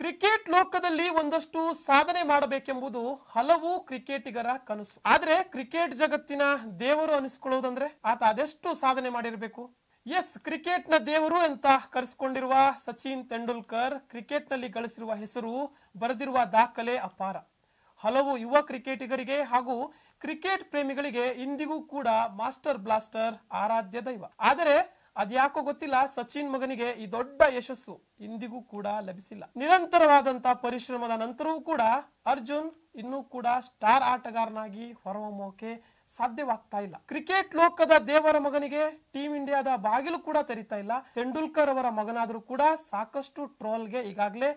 cricket ಲೋಕದಲ್ಲಿ ಒಂದಷ್ಟು ಸಾಧನೆ ಮಾಡಬೇಕೆಂಬುದು ಹಲವು ಕ್ರಿಕೆಟಿಗರ ಕನಸು ಆದರೆ ಕ್ರಿಕೆಟ್ ಜಗತ್ತಿನ ದೇವರು ಅನಿಸ್ಕೊಳ್ಳೋದಂದ್ರೆ ಆತ ಅದೆಷ್ಟು ಸಾಧನೆ ಮಾಡಿರಬೇಕು ಎಸ್ ಕ್ರಿಕೆಟ್ ನ ದೇವರು ಅಂತ ಕರೆಸಿಕೊಂಡಿರುವ ಸಚಿನ್ ತೆಂಡೂಲ್ಕರ್ ಕ್ರಿಕೆಟ್ ನಲ್ಲಿ ಗಳಿಸಿರುವ ಹೆಸರು ಬರೆದಿರುವ ದಾಖಲೆ ಅಪಾರ ಹಲವು ಯುವ ಕ್ರಿಕೆಟಿಗರಿಗೆ ಹಾಗೂ ಕ್ರಿಕೆಟ್ ಪ್ರೇಮಿಗಳಿಗೆ ಇಂದಿಗೂ ಕೂಡ ಮಾಸ್ಟರ್ ಬ್ಲಾಸ್ಟರ್ ಆರಾಧ್ಯ ದೈವ ಆದರೆ ಅದ್ಯಾಕೋ ಗೊತ್ತಿಲ್ಲ ಸಚಿನ್ ಮಗನಿಗೆ ಈ ದೊಡ್ಡ ಯಶಸ್ಸು ಇಂದಿಗೂ ಕೂಡ ಲಭಿಸಿಲ್ಲ ನಿರಂತರವಾದಂತ ಪರಿಶ್ರಮದ ನಂತರವೂ ಕೂಡ ಅರ್ಜುನ್ ಇನ್ನೂ ಕೂಡ ಸ್ಟಾರ್ ಆಟಗಾರನಾಗಿ ಹೊರಹೊಮ್ಮೋಕೆ ಸಾಧ್ಯವಾಗ್ತಾ ಇಲ್ಲ ಕ್ರಿಕೆಟ್ ಲೋಕದ ದೇವರ ಮಗನಿಗೆ ಟೀಂ ಇಂಡಿಯಾದ ಬಾಗಿಲು ಕೂಡ ತೆರಿತಾ ಇಲ್ಲ ತೆಂಡೂಲ್ಕರ್ ಅವರ ಮಗನಾದರೂ ಕೂಡ ಸಾಕಷ್ಟು ಟ್ರೋಲ್ಗೆ ಈಗಾಗಲೇ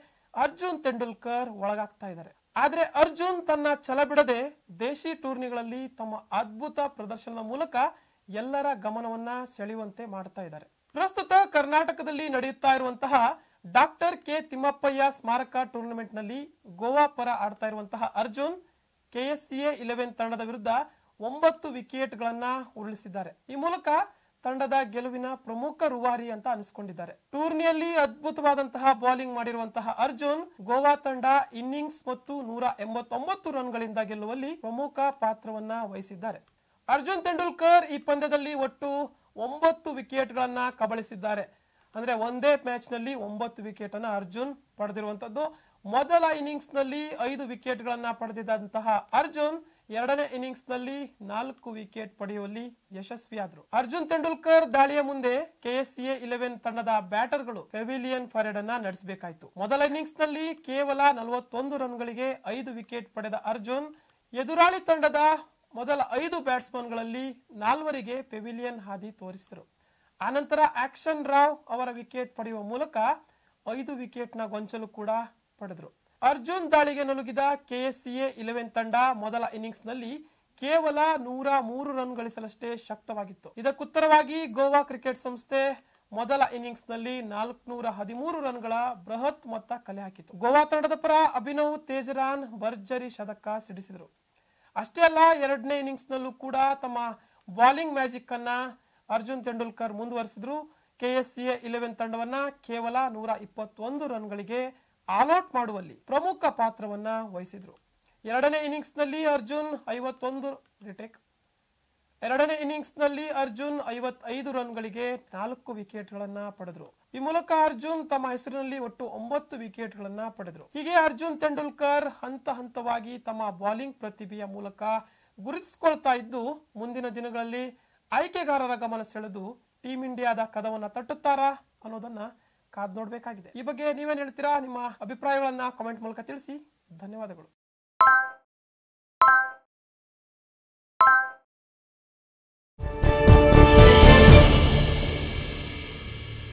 ಅರ್ಜುನ್ ತೆಂಡೂಲ್ಕರ್ ಒಳಗಾಗ್ತಾ ಇದ್ದಾರೆ ಆದ್ರೆ ಅರ್ಜುನ್ ತನ್ನ ಛಲ ಬಿಡದೆ ದೇಶಿ ಟೂರ್ನಿಗಳಲ್ಲಿ ತಮ್ಮ ಅದ್ಭುತ ಪ್ರದರ್ಶನದ ಮೂಲಕ ಎಲ್ಲರ ಗಮನವನ್ನ ಸೆಳೆಯುವಂತೆ ಮಾಡ್ತಾ ಇದ್ದಾರೆ ಪ್ರಸ್ತುತ ಕರ್ನಾಟಕದಲ್ಲಿ ನಡೆಯುತ್ತಾ ಇರುವಂತಹ ಡಾಕ್ಟರ್ ಕೆ ತಿಮ್ಮಪ್ಪಯ್ಯ ಸ್ಮಾರಕ ಟೂರ್ನಮೆಂಟ್ ನಲ್ಲಿ ಗೋವಾ ಪರ ಆಡ್ತಾ ಇರುವಂತಹ ಅರ್ಜುನ್ ಕೆಎಸ್ಸಿಎ ಇಲೆವೆನ್ ತಂಡದ ವಿರುದ್ಧ ಒಂಬತ್ತು ವಿಕೆಟ್ ಗಳನ್ನ ಉರುಳಿಸಿದ್ದಾರೆ ಈ ಮೂಲಕ ತಂಡದ ಗೆಲುವಿನ ಪ್ರಮುಖ ರೂವಾರಿ ಅಂತ ಅನಿಸಿಕೊಂಡಿದ್ದಾರೆ ಟೂರ್ನಿಯಲ್ಲಿ ಅದ್ಭುತವಾದಂತಹ ಬೌಲಿಂಗ್ ಮಾಡಿರುವಂತಹ ಅರ್ಜುನ್ ಗೋವಾ ತಂಡ ಇನ್ನಿಂಗ್ಸ್ ಮತ್ತು ನೂರ ಎಂಬತ್ತೊಂಬತ್ತು ರನ್ಗಳಿಂದ ಗೆಲ್ಲುವಲ್ಲಿ ಪ್ರಮುಖ ಪಾತ್ರವನ್ನ ವಹಿಸಿದ್ದಾರೆ ಅರ್ಜುನ್ ತೆಂಡೂಲ್ಕರ್ ಈ ಪಂದ್ಯದಲ್ಲಿ ಒಟ್ಟು ಒಂಬತ್ತು ವಿಕೆಟ್ಗಳನ್ನು ಕಬಳಿಸಿದ್ದಾರೆ ಅಂದರೆ ಒಂದೇ ಮ್ಯಾಚ್ ನಲ್ಲಿ ಒಂಬತ್ತು ವಿಕೆಟನ್ನು ಅರ್ಜುನ್ ಪಡೆದಿರುವಂಥದ್ದು ಮೊದಲ ಇನ್ನಿಂಗ್ಸ್ನಲ್ಲಿ ಐದು ವಿಕೆಟ್ಗಳನ್ನು ಪಡೆದಿದ್ದಂತಹ ಅರ್ಜುನ್ ಎರಡನೇ ಇನ್ನಿಂಗ್ಸ್ನಲ್ಲಿ ನಾಲ್ಕು ವಿಕೆಟ್ ಪಡೆಯುವಲ್ಲಿ ಯಶಸ್ವಿಯಾದರು ಅರ್ಜುನ್ ತೆಂಡೂಲ್ಕರ್ ದಾಳಿಯ ಮುಂದೆ ಕೆಎಸ್ಎ ಇಲೆವೆನ್ ತಂಡದ ಬ್ಯಾಟರ್ಗಳು ಪೆವಿಲಿಯನ್ ಪರೇಡ್ ಅನ್ನ ನಡೆಸಬೇಕಾಯಿತು ಮೊದಲ ಇನ್ನಿಂಗ್ಸ್ನಲ್ಲಿ ಕೇವಲ ನಲವತ್ತೊಂದು ರನ್ಗಳಿಗೆ ಐದು ವಿಕೆಟ್ ಪಡೆದ ಅರ್ಜುನ್ ಎದುರಾಳಿ ತಂಡದ ಮೊದಲ ಐದು ಬ್ಯಾಟ್ಸ್ಮನ್ಗಳಲ್ಲಿ ನಾಲ್ವರಿಗೆ ಪೆವಿಲಿಯನ್ ಹಾದಿ ತೋರಿಸಿದರು ಆನಂತರ ಆಕ್ಷನ್ ರಾವ್ ಅವರ ವಿಕೆಟ್ ಪಡೆಯುವ ಮೂಲಕ ಐದು ವಿಕೆಟ್ನ ಗೊಂಚಲು ಕೂಡ ಪಡೆದರು ಅರ್ಜುನ್ ದಾಳಿಗೆ ನಲುಗಿದ ಕೆಎಸ್ಸಿಎ ಇಲೆವೆನ್ ತಂಡ ಮೊದಲ ಇನ್ನಿಂಗ್ಸ್ನಲ್ಲಿ ಕೇವಲ ನೂರ ಮೂರು ರನ್ ಗಳಿಸಲಷ್ಟೇ ಶಕ್ತವಾಗಿತ್ತು ಇದಕ್ಕುತ್ತರವಾಗಿ ಗೋವಾ ಕ್ರಿಕೆಟ್ ಸಂಸ್ಥೆ ಮೊದಲ ಇನ್ನಿಂಗ್ಸ್ನಲ್ಲಿ ನಾಲ್ಕುನೂರ ಹದಿಮೂರು ರನ್ಗಳ ಬೃಹತ್ ಮೊತ್ತ ಕಲೆ ಹಾಕಿತು ಗೋವಾ ತಂಡದ ಪರ ಅಭಿನವ್ ತೇಜರಾನ್ ಭರ್ಜರಿ ಶತಕ ಸಿಡಿಸಿದರು ಅಷ್ಟೇ ಅಲ್ಲ ಎರಡನೇ ಇನ್ನಿಂಗ್ಸ್ನಲ್ಲೂ ಕೂಡ ತಮ್ಮ ಬಾಲಿಂಗ್ ಮ್ಯಾಜಿಕ್ ಅನ್ನ ಅರ್ಜುನ್ ತೆಂಡೂಲ್ಕರ್ ಮುಂದುವರೆಸಿದ್ರು ಕೆ ಎಸ್ ಸಿ ಇಲೆವೆನ್ ತಂಡವನ್ನ ಕೇವಲ ನೂರ ಇಪ್ಪತ್ತೊಂದು ರನ್ಗಳಿಗೆ ಆಲ್ಔಟ್ ಮಾಡುವಲ್ಲಿ ಪ್ರಮುಖ ಪಾತ್ರವನ್ನ ವಹಿಸಿದ್ರು ಎರಡನೇ ಇನ್ನಿಂಗ್ಸ್ನಲ್ಲಿ ಅರ್ಜುನ್ ಐವತ್ತೊಂದು ರಿಟೇಕ್ ಎರಡನೇ ಇನ್ನಿಂಗ್ಸ್ನಲ್ಲಿ ಅರ್ಜುನ್ ಐವತ್ತೈದು ರನ್ಗಳಿಗೆ ನಾಲ್ಕು ವಿಕೆಟ್ಗಳನ್ನು ಪಡೆದರು ಈ ಮೂಲಕ ಅರ್ಜುನ್ ತಮ್ಮ ಹೆಸರಿನಲ್ಲಿ ಒಟ್ಟು ಒಂಬತ್ತು ವಿಕೆಟ್ಗಳನ್ನು ಪಡೆದರು ಹೀಗೆ ಅರ್ಜುನ್ ತೆಂಡೂಲ್ಕರ್ ಹಂತ ಹಂತವಾಗಿ ತಮ್ಮ ಬೌಲಿಂಗ್ ಪ್ರತಿಭೆಯ ಮೂಲಕ ಗುರುತಿಸಿಕೊಳ್ತಾ ಇದ್ದು ಮುಂದಿನ ದಿನಗಳಲ್ಲಿ ಆಯ್ಕೆಗಾರರ ಗಮನ ಸೆಳೆದು ಟೀಂ ಇಂಡಿಯಾದ ಕದವನ್ನು ತಟ್ಟುತ್ತಾರಾ ಅನ್ನೋದನ್ನ ಕಾದ್ ನೋಡಬೇಕಾಗಿದೆ ಈ ಬಗ್ಗೆ ನೀವೇನು ಹೇಳ್ತೀರಾ ನಿಮ್ಮ ಅಭಿಪ್ರಾಯಗಳನ್ನ ಕಾಮೆಂಟ್ ಮೂಲಕ ತಿಳಿಸಿ ಧನ್ಯವಾದಗಳು